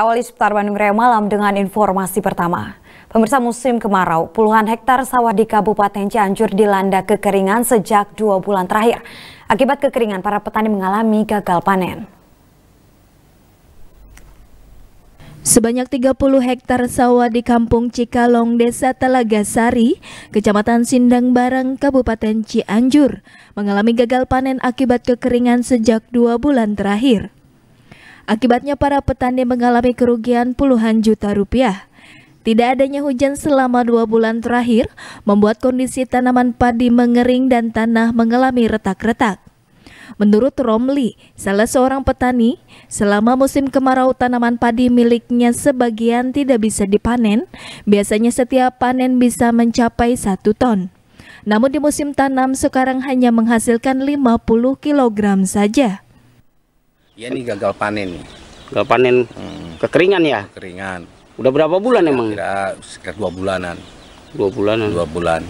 Awali Seputar Bandung Raya Malam dengan informasi pertama. Pemirsa musim kemarau, puluhan hektar sawah di Kabupaten Cianjur dilanda kekeringan sejak dua bulan terakhir. Akibat kekeringan, para petani mengalami gagal panen. Sebanyak 30 hektar sawah di Kampung Cikalong, Desa Telagasari, Kecamatan Sindang Barang, Kabupaten Cianjur, mengalami gagal panen akibat kekeringan sejak dua bulan terakhir. Akibatnya para petani mengalami kerugian puluhan juta rupiah. Tidak adanya hujan selama dua bulan terakhir membuat kondisi tanaman padi mengering dan tanah mengalami retak-retak. Menurut Romli, salah seorang petani, selama musim kemarau tanaman padi miliknya sebagian tidak bisa dipanen, biasanya setiap panen bisa mencapai satu ton. Namun di musim tanam sekarang hanya menghasilkan 50 kg saja. Iya nih gagal panen. Gagal panen hmm. kekeringan ya? Kekeringan. Udah berapa bulan ya, emang? Kira sekitar dua bulanan. Dua bulanan. Dua bulan.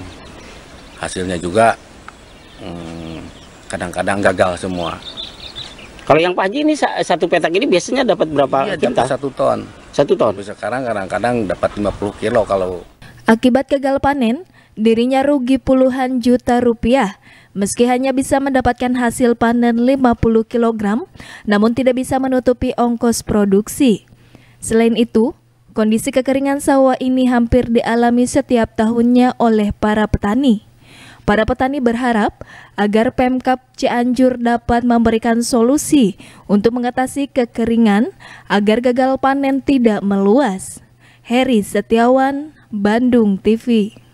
Hasilnya juga hmm, kadang-kadang hmm, gagal semua. Kalau yang pagi ini satu petak ini biasanya dapat berapa iya, kita? Satu ton. Satu ton. Sekarang kadang-kadang dapat 50 kilo kalau. Akibat gagal panen, dirinya rugi puluhan juta rupiah. Meski hanya bisa mendapatkan hasil panen 50 kg, namun tidak bisa menutupi ongkos produksi. Selain itu, kondisi kekeringan sawah ini hampir dialami setiap tahunnya oleh para petani. Para petani berharap agar Pemkap Cianjur dapat memberikan solusi untuk mengatasi kekeringan agar gagal panen tidak meluas. Heri Setiawan, Bandung TV.